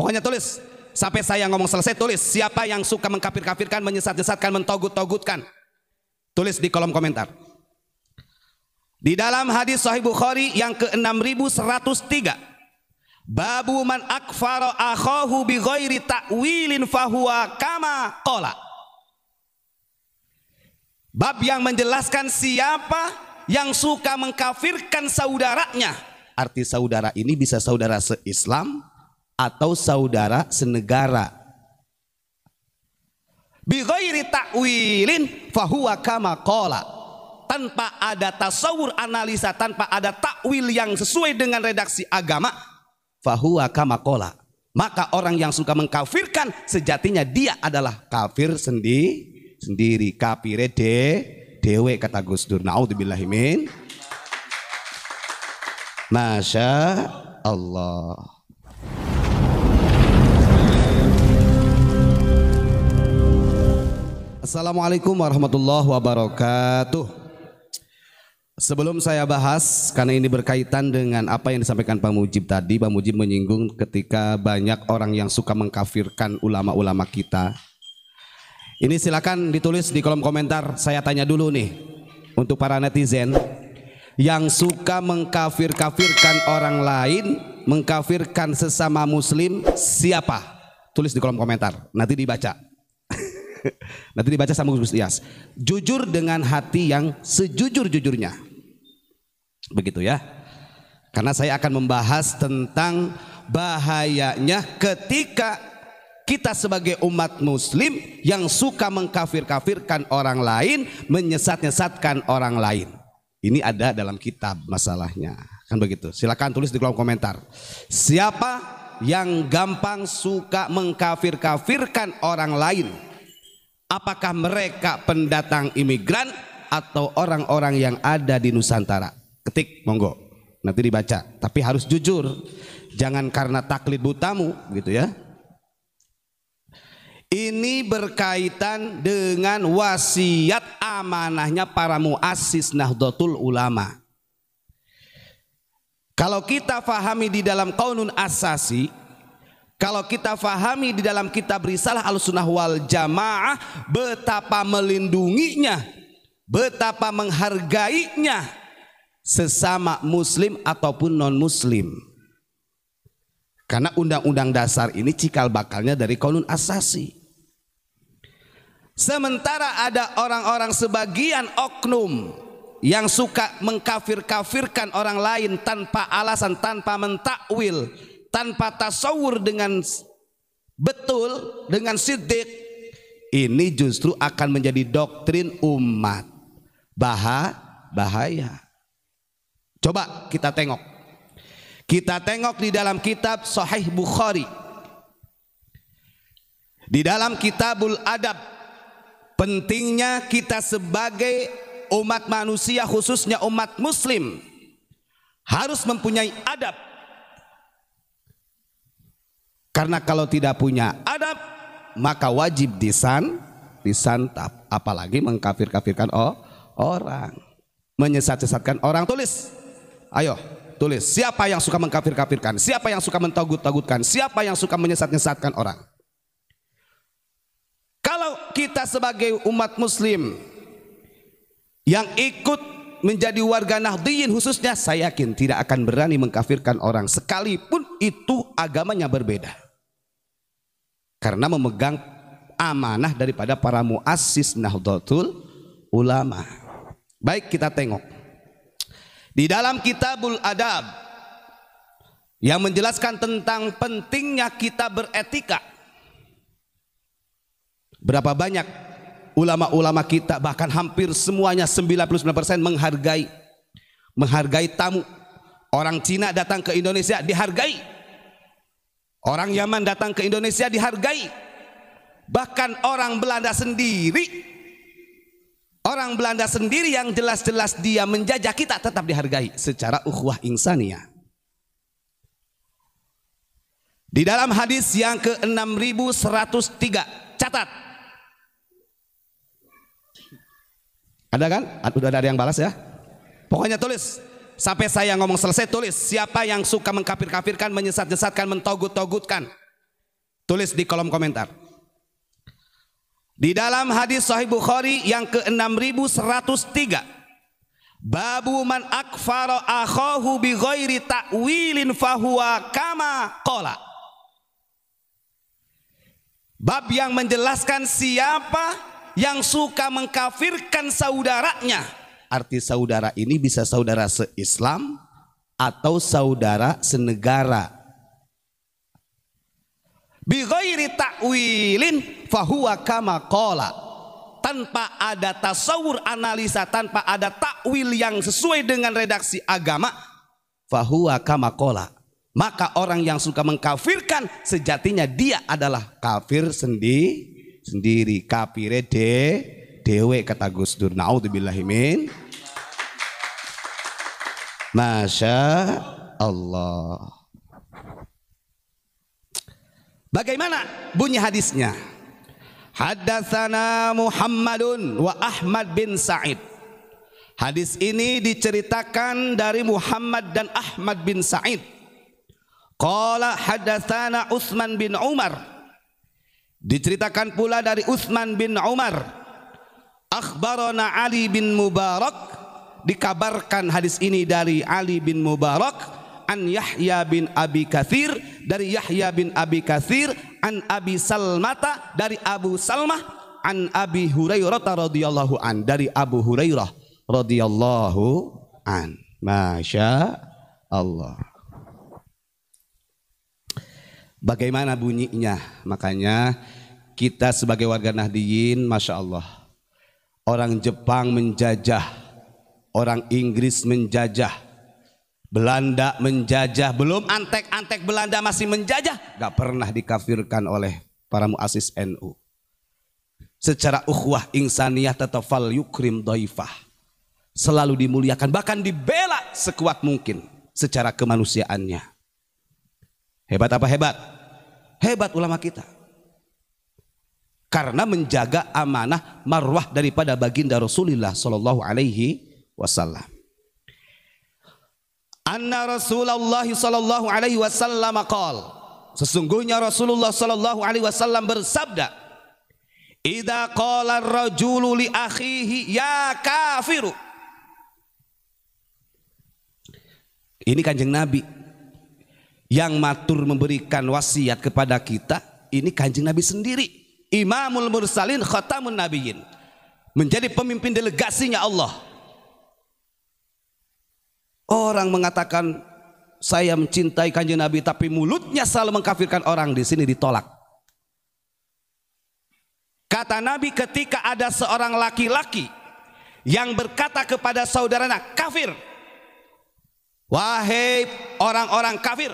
Pokoknya tulis. Sampai saya ngomong selesai tulis. Siapa yang suka mengkafir-kafirkan, menyesat-nyesatkan, mentogut-togutkan. Tulis di kolom komentar. Di dalam hadis Sahih Bukhari yang ke-6103. Babu man akfaro akhahu bi ghairi ta'wilin fahuwa kama qala. Bab yang menjelaskan siapa yang suka mengkafirkan saudaranya. Arti saudara ini bisa saudara se-Islam, atau saudara senegara. Bighairi ta'wilin fahuwa kama qala tanpa ada tasawur analisa, tanpa ada takwil yang sesuai dengan redaksi agama, fahuwa qala. Maka orang yang suka mengkafirkan sejatinya dia adalah kafir sendiri, sendiri kafir de dewe kata Gus Dur. min. Masya Allah. Assalamualaikum warahmatullahi wabarakatuh. Sebelum saya bahas, karena ini berkaitan dengan apa yang disampaikan Pak Mujib tadi, Pak Mujib menyinggung ketika banyak orang yang suka mengkafirkan ulama-ulama kita. Ini silakan ditulis di kolom komentar, saya tanya dulu nih, untuk para netizen yang suka mengkafir-kafirkan orang lain, mengkafirkan sesama muslim, siapa? Tulis di kolom komentar, nanti dibaca. Nanti dibaca sama Gus Yas. Jujur dengan hati yang sejujur-jujurnya. Begitu ya. Karena saya akan membahas tentang bahayanya ketika kita sebagai umat muslim yang suka mengkafir-kafirkan orang lain, menyesat-nyesatkan orang lain. Ini ada dalam kitab masalahnya. Kan begitu. Silakan tulis di kolom komentar. Siapa yang gampang suka mengkafir-kafirkan orang lain? Apakah mereka pendatang imigran atau orang-orang yang ada di Nusantara? Ketik, monggo. Nanti dibaca. Tapi harus jujur. Jangan karena taklid butamu, gitu ya. Ini berkaitan dengan wasiat amanahnya para muassis Nahdlatul Ulama. Kalau kita fahami di dalam kaunun asasi, kalau kita fahami di dalam kitab risalah al-sunnah wal jamaah betapa melindunginya, betapa menghargainya sesama muslim ataupun non muslim. Karena undang-undang dasar ini cikal bakalnya dari konun asasi. Sementara ada orang-orang sebagian oknum yang suka mengkafir-kafirkan orang lain tanpa alasan, tanpa mentakwil, tanpa tasawur dengan betul dengan sidik ini justru akan menjadi doktrin umat Baha, bahaya coba kita tengok kita tengok di dalam kitab Sahih Bukhari di dalam kitabul adab pentingnya kita sebagai umat manusia khususnya umat muslim harus mempunyai adab karena kalau tidak punya adab maka wajib disan disantap apalagi mengkafir-kafirkan oh, orang menyesat-sesatkan orang tulis ayo tulis siapa yang suka mengkafir-kafirkan siapa yang suka mentogut-togutkan? siapa yang suka menyesat-nyesatkan orang kalau kita sebagai umat muslim yang ikut menjadi warga Nahdiyin khususnya saya yakin tidak akan berani mengkafirkan orang sekalipun itu agamanya berbeda karena memegang amanah daripada para muassis Nahdlatul Ulama. Baik kita tengok. Di dalam Kitabul Adab yang menjelaskan tentang pentingnya kita beretika. Berapa banyak ulama-ulama kita bahkan hampir semuanya 99% menghargai menghargai tamu. Orang Cina datang ke Indonesia dihargai Orang Yaman datang ke Indonesia dihargai. Bahkan orang Belanda sendiri Orang Belanda sendiri yang jelas-jelas dia menjajah kita tetap dihargai secara ukhuwah insania. Di dalam hadis yang ke-6103, catat. Ada kan? Udah ada yang balas ya? Pokoknya tulis Sampai saya ngomong selesai tulis siapa yang suka mengkafir-kafirkan, menyesat-nyesatkan, mentogut-togutkan. Tulis di kolom komentar. Di dalam hadis Sahih Bukhari yang ke-6103 Babu man akfara akhahu bi ghairi ta'wilin fahuwa kama qala Bab yang menjelaskan siapa yang suka mengkafirkan saudaranya arti saudara ini bisa saudara se-Islam atau saudara senegara. Bighairi ta'wilin fahuwa kama qala tanpa ada tasawur analisa, tanpa ada takwil yang sesuai dengan redaksi agama, fahuwa kamakola. Maka orang yang suka mengkafirkan sejatinya dia adalah kafir sendi, sendiri. kafir de, dewe kata Gus Dur. Naudzubillahimin. Masya Allah. Bagaimana bunyi hadisnya? Hadatsana Muhammadun wa Ahmad bin Sa'id. Hadis ini diceritakan dari Muhammad dan Ahmad bin Sa'id. Qala hadatsana Utsman bin Umar. Diceritakan pula dari Utsman bin Umar. Akhbarana Ali bin Mubarak dikabarkan hadis ini dari Ali bin Mubarak an Yahya bin Abi Kathir dari Yahya bin Abi Kathir an Abi Salmata dari Abu Salmah an Abi Hurairah radhiyallahu an dari Abu Hurairah radhiyallahu an Masya Allah Bagaimana bunyinya? Makanya kita sebagai warga Nahdiyin, Masya Allah Orang Jepang menjajah orang Inggris menjajah, Belanda menjajah, belum antek-antek Belanda masih menjajah, gak pernah dikafirkan oleh para muasis NU. Secara ukhuwah insaniah tetap fal yukrim doifah. Selalu dimuliakan, bahkan dibela sekuat mungkin secara kemanusiaannya. Hebat apa hebat? Hebat ulama kita. Karena menjaga amanah marwah daripada baginda Rasulullah Shallallahu Alaihi wasallam. Anna Rasulullah sallallahu alaihi wasallam qol. Sesungguhnya Rasulullah sallallahu alaihi wasallam bersabda, "Idza qala ar-rajulu li akhihi ya kafiru." Ini Kanjeng Nabi yang matur memberikan wasiat kepada kita, ini Kanjeng Nabi sendiri. Imamul Mursalin Khatamun Nabiyyin. Menjadi pemimpin delegasinya Allah Orang mengatakan saya mencintai kanjeng Nabi tapi mulutnya selalu mengkafirkan orang di sini ditolak. Kata Nabi ketika ada seorang laki-laki yang berkata kepada saudaranya kafir. Wahai orang-orang kafir.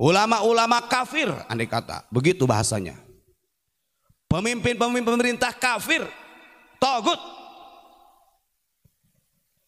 Ulama-ulama kafir andai kata. Begitu bahasanya. Pemimpin-pemimpin pemerintah kafir. Togut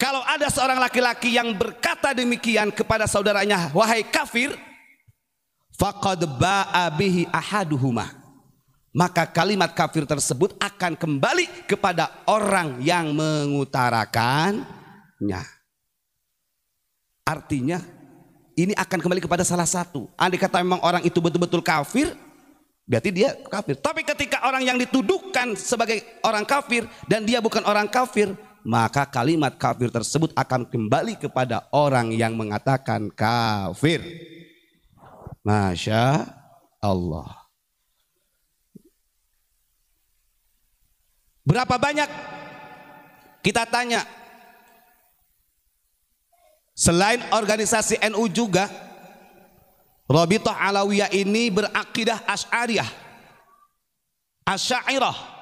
kalau ada seorang laki-laki yang berkata demikian kepada saudaranya, wahai kafir, faqad ba'a ahaduhuma. Maka kalimat kafir tersebut akan kembali kepada orang yang mengutarakannya. Artinya ini akan kembali kepada salah satu. Andai kata memang orang itu betul-betul kafir, berarti dia kafir. Tapi ketika orang yang dituduhkan sebagai orang kafir dan dia bukan orang kafir, maka kalimat kafir tersebut akan kembali kepada orang yang mengatakan kafir. Masya Allah. Berapa banyak kita tanya selain organisasi NU juga Robitoh Alawiyah ini berakidah Asy'ariyah. ashairah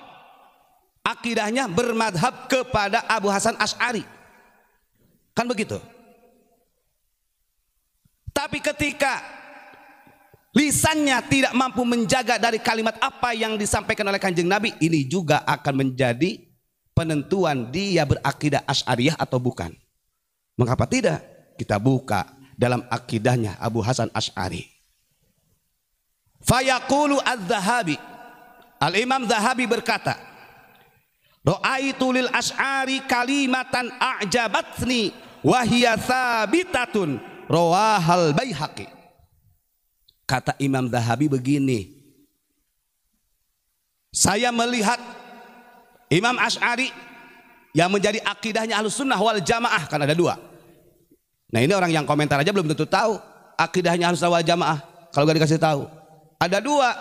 akidahnya bermadhab kepada Abu Hasan Ash'ari kan begitu tapi ketika lisannya tidak mampu menjaga dari kalimat apa yang disampaikan oleh kanjeng Nabi ini juga akan menjadi penentuan dia berakidah Ash'ariyah atau bukan mengapa tidak kita buka dalam akidahnya Abu Hasan Ash'ari Fayaqulu al zahabi Al-Imam Zahabi berkata Doa itu lil asy'ari kalimatan a'jabatni wahia sabitatun rawahal baihaqi. Kata Imam Zahabi begini. Saya melihat Imam Ash'ari yang menjadi akidahnya ahlus sunnah wal jamaah. Kan ada dua. Nah ini orang yang komentar aja belum tentu tahu. Akidahnya ahlus sunnah wal jamaah. Kalau gak dikasih tahu. Ada dua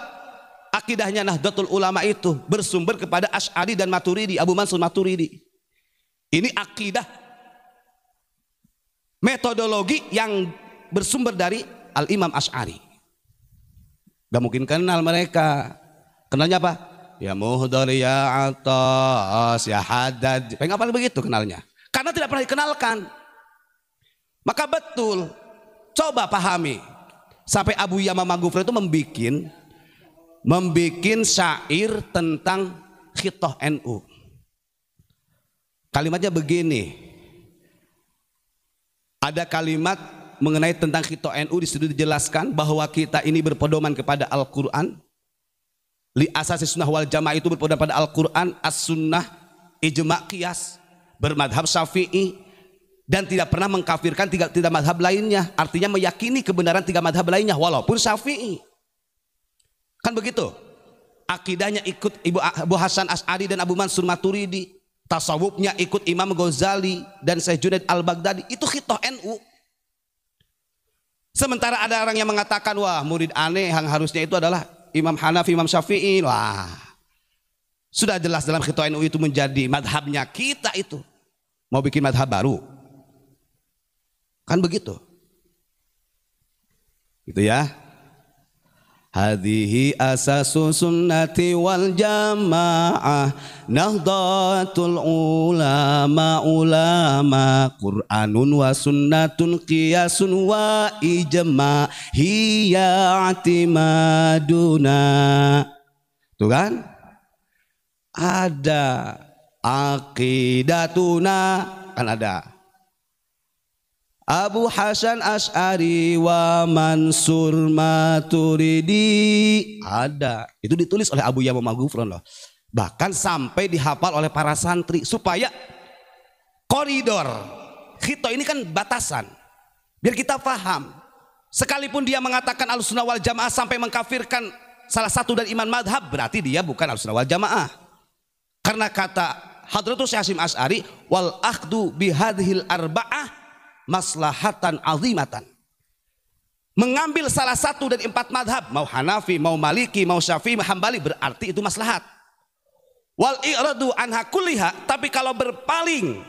akidahnya Nahdlatul Ulama itu bersumber kepada Ash'ari dan Maturidi, Abu Mansur Maturidi. Ini akidah metodologi yang bersumber dari Al-Imam Ash'ari. Gak mungkin kenal mereka. Kenalnya apa? Ya muhdari ya atas ya hadad. Pengapa eh, begitu kenalnya? Karena tidak pernah dikenalkan. Maka betul. Coba pahami. Sampai Abu Yamamah Gufra itu membuat membikin syair tentang khitoh NU. Kalimatnya begini. Ada kalimat mengenai tentang khitoh NU di situ dijelaskan bahwa kita ini berpedoman kepada Al-Qur'an. Li asasi sunnah wal jamaah itu berpedoman pada Al-Qur'an, as-sunnah, ijma' kias bermadhab Syafi'i dan tidak pernah mengkafirkan tiga, tiga madhab lainnya. Artinya meyakini kebenaran tiga madhab lainnya walaupun Syafi'i. Kan begitu. Akidahnya ikut Ibu, Abu Hasan As'ari dan Abu Mansur Maturidi. Tasawufnya ikut Imam Ghazali dan Syekh Junaid Al-Baghdadi. Itu khitoh NU. Sementara ada orang yang mengatakan, wah murid aneh yang harusnya itu adalah Imam Hanafi, Imam Syafi'i. Wah, sudah jelas dalam khitoh NU itu menjadi madhabnya kita itu. Mau bikin madhab baru. Kan begitu. Gitu ya. Hadihi asasu sunnati wal jamaah Nahdatul ulama ulama Qur'anun wa sunnatun qiyasun wa Tuh kan? Ada Aqidatuna Kan ada Abu Hasan Ash'ari wa Mansur Maturidi ada itu ditulis oleh Abu Yamam Gufron loh bahkan sampai dihafal oleh para santri supaya koridor khito ini kan batasan biar kita paham sekalipun dia mengatakan al-sunnah wal jamaah sampai mengkafirkan salah satu dari iman madhab berarti dia bukan al-sunnah wal jamaah karena kata Hadratus Yasim Ash'ari wal akhdu bihadhil arba'ah maslahatan azimatan. Mengambil salah satu dari empat madhab, mau Hanafi, mau Maliki, mau Syafi'i, mau Hambali, berarti itu maslahat. Wal i'radu anha kulliha, tapi kalau berpaling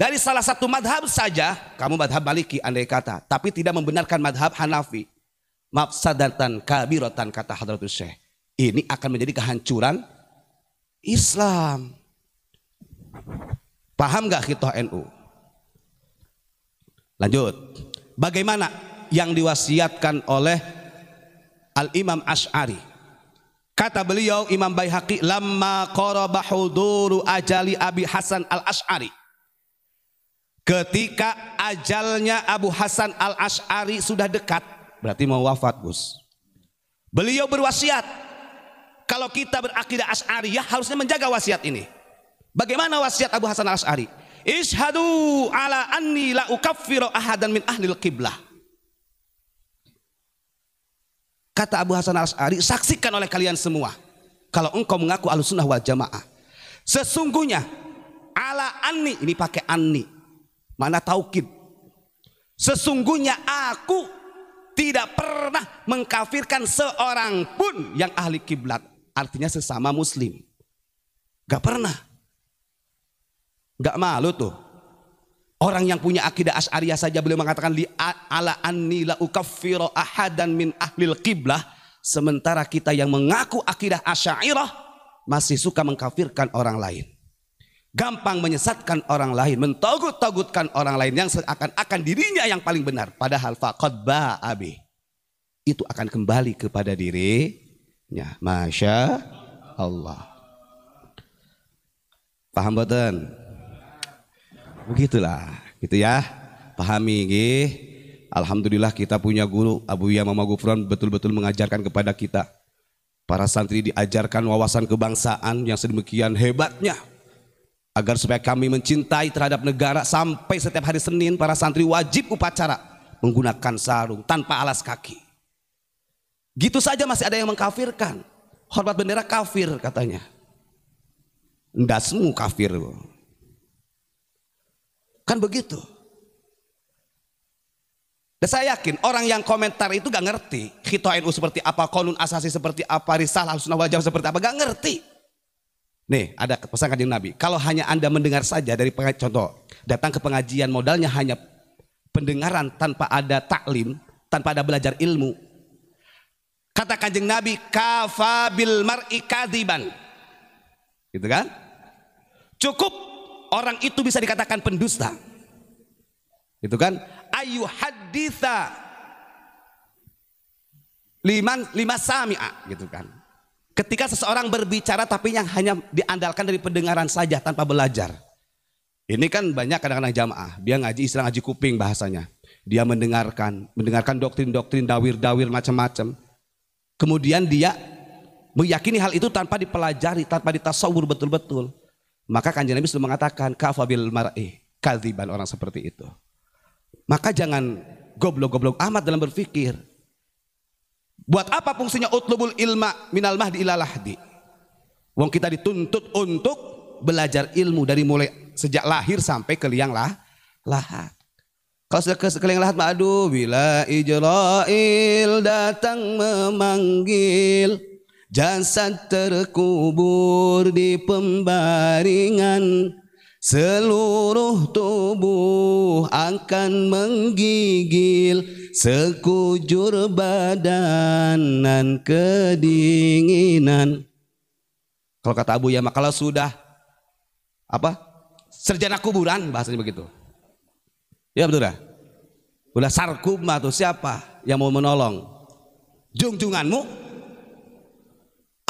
dari salah satu madhab saja, kamu madhab Maliki andai kata, tapi tidak membenarkan madhab Hanafi. Mafsadatan kabiratan kata Hadratus Syekh. Ini akan menjadi kehancuran Islam. Paham gak kita NU? Lanjut. Bagaimana yang diwasiatkan oleh Al-Imam Ash'ari? Kata beliau Imam Baihaqi, "Lamma qaraba huduru ajali Abi Hasan Al-Ash'ari." Ketika ajalnya Abu Hasan Al-Ash'ari sudah dekat, berarti mau wafat, Gus. Beliau berwasiat, kalau kita berakidah Ash'ariyah harusnya menjaga wasiat ini. Bagaimana wasiat Abu Hasan Al-Ash'ari? Ishadu ala anni la ukaffiru ahadan min ahlil qiblah. Kata Abu Hasan al-As'ari, saksikan oleh kalian semua. Kalau engkau mengaku alusunah wal jamaah. Sesungguhnya ala anni, ini pakai anni. Mana taukid. Sesungguhnya aku tidak pernah mengkafirkan seorang pun yang ahli kiblat. Artinya sesama muslim. Gak pernah. Gak malu tuh. Orang yang punya akidah as'ariyah saja boleh mengatakan li ala anni la ukaffiru ahadan min ahlil qiblah. Sementara kita yang mengaku akidah asyairah masih suka mengkafirkan orang lain. Gampang menyesatkan orang lain, mentogut-togutkan orang lain yang seakan-akan dirinya yang paling benar. Padahal faqad ba'abi. Itu akan kembali kepada dirinya. Masya Allah. Paham betul? Begitulah, gitu ya. Pahami, gih. Alhamdulillah kita punya guru Abu Ya Mama Gufron betul-betul mengajarkan kepada kita. Para santri diajarkan wawasan kebangsaan yang sedemikian hebatnya. Agar supaya kami mencintai terhadap negara sampai setiap hari Senin para santri wajib upacara menggunakan sarung tanpa alas kaki. Gitu saja masih ada yang mengkafirkan. Hormat bendera kafir katanya. Ndasmu kafir. Kan begitu. Dan saya yakin orang yang komentar itu gak ngerti Kita NU seperti apa, konun asasi seperti apa, risalah sunnah wajah seperti apa, gak ngerti. Nih ada pesan kanjeng Nabi, kalau hanya anda mendengar saja dari pengajian, contoh datang ke pengajian modalnya hanya pendengaran tanpa ada taklim, tanpa ada belajar ilmu. Kata kanjeng Nabi, kafabil mar'i kadiban. Gitu kan? Cukup orang itu bisa dikatakan pendusta gitu kan ayu haditha liman lima sami'a gitu kan ketika seseorang berbicara tapi yang hanya diandalkan dari pendengaran saja tanpa belajar ini kan banyak kadang-kadang jamaah dia ngaji istilah ngaji kuping bahasanya dia mendengarkan mendengarkan doktrin-doktrin dawir-dawir macam-macam kemudian dia meyakini hal itu tanpa dipelajari tanpa ditasawur betul-betul maka kanjeng Nabi sudah mengatakan kafabil mar'i kaliban orang seperti itu. Maka jangan goblok-goblok amat dalam berfikir. Buat apa fungsinya utlubul ilma minal mahdi ila lahdi? Wong kita dituntut untuk belajar ilmu dari mulai sejak lahir sampai ke liang lah, lahat. Kalau sudah ke lahat, aduh bila Ijrail datang memanggil. Jasad terkubur di pembaringan Seluruh tubuh akan menggigil Sekujur badan dan kedinginan Kalau kata Abu Yama, kalau sudah apa Serjana kuburan bahasanya begitu Ya betul dah Udah sarkum tuh siapa yang mau menolong Jungjunganmu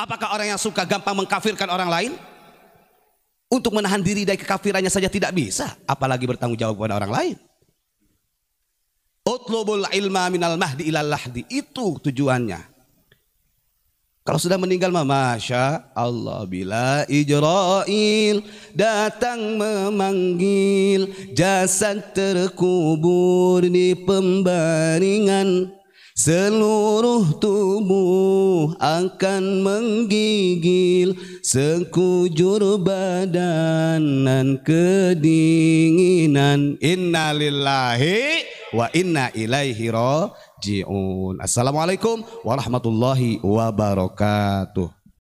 Apakah orang yang suka gampang mengkafirkan orang lain? Untuk menahan diri dari kekafirannya saja tidak bisa, apalagi bertanggung jawab kepada orang lain. Utlubul ilma minal mahdi ilal lahdi. Itu tujuannya. Kalau sudah meninggal mah Masya Allah bila Ijrail datang memanggil jasad terkubur di pembaringan Seluruh tubuh akan menggigil Sekujur badan dan kedinginan Innalillahi wa inna ilaihi raji'un Assalamualaikum warahmatullahi wabarakatuh